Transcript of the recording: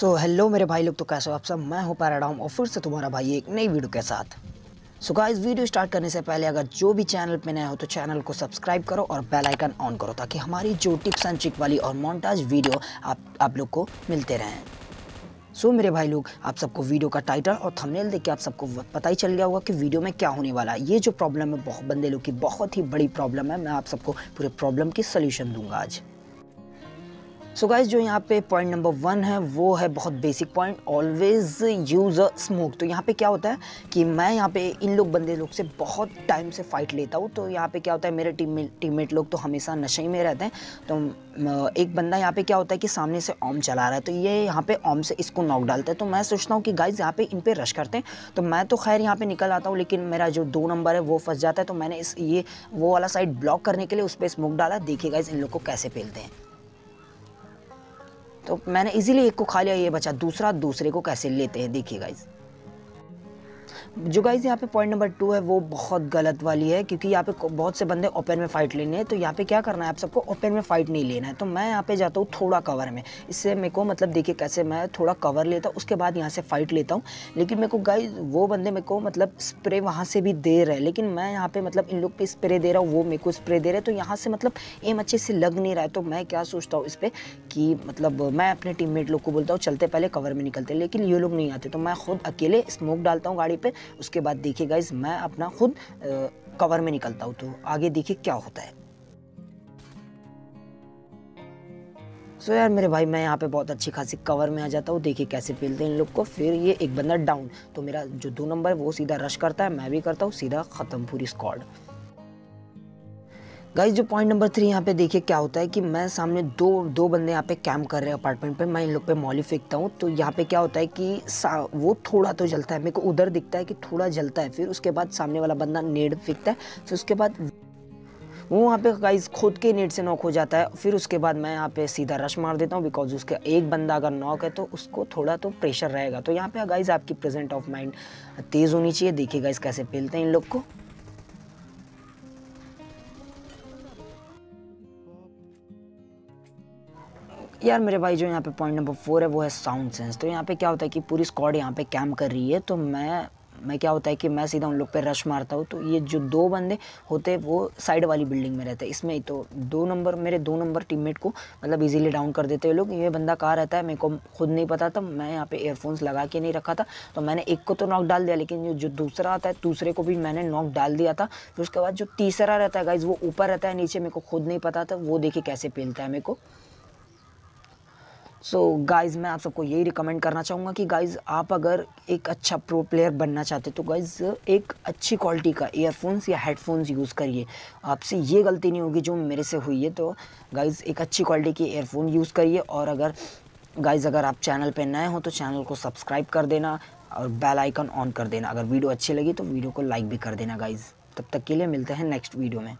सो so, hello मेरे भाई लोग तो कैसे हो आप सब मैं हूँ पैराडाम और फिर से तुम्हारा भाई एक नई वीडियो के साथ so so, guys video start करने से पहले अगर जो भी चैनल पे नए हो तो चैनल को सब्सक्राइब करो और बेल आइकन ऑन करो ताकि हमारी जो टिप्स एंड चिक वाली और मॉन्टाज वीडियो आप आप लोग को मिलते रहें सो so, मेरे भाई लोग आप सबको वीडियो का टाइटल और थंबनेल देख के आप सबको पता ही चल गया होगा कि वीडियो में क्या होने वाला है ये जो प्रॉब्लम है बहुत बंदे लोग की बहुत ही बड़ी प्रॉब्लम है मैं आप सबको पूरे प्रॉब्लम की सोल्यूशन दूंगा आज सो गाइज जो यहाँ पे पॉइंट नंबर वन है वो है बहुत basic point always use a smoke तो यहाँ पे क्या होता है कि मैं यहाँ पे इन लोग बंदे लोग से बहुत टाइम से फाइट लेता हूँ तो यहाँ पे क्या होता है मेरे टीम टीममेट लोग तो हमेशा नशे में रहते हैं तो एक बंदा यहाँ पे क्या होता है कि सामने से ओम चला रहा है तो ये यहाँ पे ओम से इसको नॉक डालता है तो मैं सोचता हूँ कि गाइज यहाँ पे इन पर रश करते हैं तो मैं तो खैर यहाँ पर निकल आता हूँ लेकिन मेरा जो दो नंबर है वो फंस जाता है तो मैंने इस ये वो वाला साइड ब्लॉक करने के लिए उस पर स्मोक डाला देखिए गाइज इन लोग को कैसे फेलते हैं तो मैंने इजीली एक को खा लिया ये बचा दूसरा दूसरे को कैसे लेते हैं देखिए गाइज़ जो गाइज यहाँ पे पॉइंट नंबर टू है वो बहुत गलत वाली है क्योंकि यहाँ पे बहुत से बंदे ओपन में फाइट लेने हैं तो यहाँ पे क्या करना है आप सबको ओपन में फाइट नहीं लेना है तो मैं यहाँ पे जाता हूँ थोड़ा कवर में इससे मेरे को मतलब देखिए कैसे मैं थोड़ा कवर लेता हूँ उसके बाद यहाँ से फाइट लेता हूँ लेकिन मेरे को गाइज वो बंदे मेरे को मतलब स्प्रे वहाँ से भी दे रहे हैं लेकिन मैं यहाँ पर मतलब इन लोग पर स्प्रे दे रहा हूँ वो मेरे को स्प्रे दे रहे हैं तो यहाँ से मतलब एम अच्छे से लग नहीं रहा है तो मैं क्या सोचता हूँ इस पर कि मतलब मैं अपने मेट लोग को बोलता हूँ चलते पहले कवर में निकलते लेकिन ये लोग नहीं आते तो मैं खुद अकेले स्मोक डालता हूँ गाड़ी पर उसके बाद देखिए गाइज मैं अपना खुद कवर में निकलता हूँ तो आगे देखिए क्या होता है सो so, यार मेरे भाई मैं यहाँ पे बहुत अच्छी खासी कवर में आ जाता हूँ देखिए कैसे फेलते हैं इन लोग को फिर ये एक बंदा डाउन तो मेरा जो दो नंबर है वो सीधा रश करता है मैं भी करता हूँ सीधा ख़त्म पूरी स्कॉड गाइज जो पॉइंट नंबर थ्री यहाँ पे देखिए क्या होता है कि मैं सामने दो दो बंदे यहाँ पे कैम्प कर रहे हैं अपार्टमेंट पे मैं इन लोग पे मॉली फेंकता हूँ तो यहाँ पे क्या होता है कि वो थोड़ा तो जलता है मेरे को उधर दिखता है कि थोड़ा जलता है फिर उसके बाद सामने वाला बंदा नेड फेंकता है फिर उसके बाद वो वहाँ पे गाइज खुद के नेट से नॉक हो जाता है फिर उसके बाद मैं यहाँ पे सीधा रश मार देता हूँ बिकॉज उसका एक बंदा अगर नॉक है तो उसको थोड़ा तो प्रेशर रहेगा तो यहाँ पे गाइज आपकी प्रेजेंट ऑफ माइंड तेज़ होनी चाहिए देखिए गाइज कैसे पेलते हैं इन लोग को यार मेरे भाई जो यहाँ पे पॉइंट नंबर फोर है वो है साउंड सेंस तो यहाँ पे क्या होता है कि पूरी स्कॉड यहाँ पे कैम्प कर रही है तो मैं मैं क्या होता है कि मैं सीधा उन लोग पे रश मारता हूँ तो ये जो दो बंदे होते हैं वो साइड वाली बिल्डिंग में रहते हैं इसमें तो दो नंबर मेरे दो नंबर टीममेट को मतलब इजीली डाउन कर देते हैं लोग ये बंदा कहाँ रहता है मेरे को खुद नहीं पता था मैं यहाँ पे एयरफोन्स लगा के नहीं रखा था तो मैंने एक को तो नॉक डाल दिया लेकिन जो दूसरा आता है दूसरे को भी मैंने नॉक डाल दिया था फिर तो उसके बाद जो तीसरा रहता है गाइज वो ऊपर रहता है नीचे मेरे को खुद नहीं पता था वो देखे कैसे पेलता है मेरे को सो so, गाइज़ मैं आप सबको यही रिकमेंड करना चाहूँगा कि गाइज़ आप अगर एक अच्छा प्रो प्लेयर बनना चाहते तो गाइज़ एक अच्छी क्वालिटी का ईयरफोन्स या हेडफोन्स यूज़ करिए आपसे ये गलती नहीं होगी जो मेरे से हुई है तो गाइज़ एक अच्छी क्वालिटी के ईयरफोन यूज़ करिए और अगर गाइज़ अगर आप चैनल पर नए हो तो चैनल को सब्सक्राइब कर देना और बेल आइकन ऑन कर देना अगर वीडियो अच्छी लगी तो वीडियो को लाइक भी कर देना गाइज़ तब तक के लिए मिलते हैं नेक्स्ट वीडियो में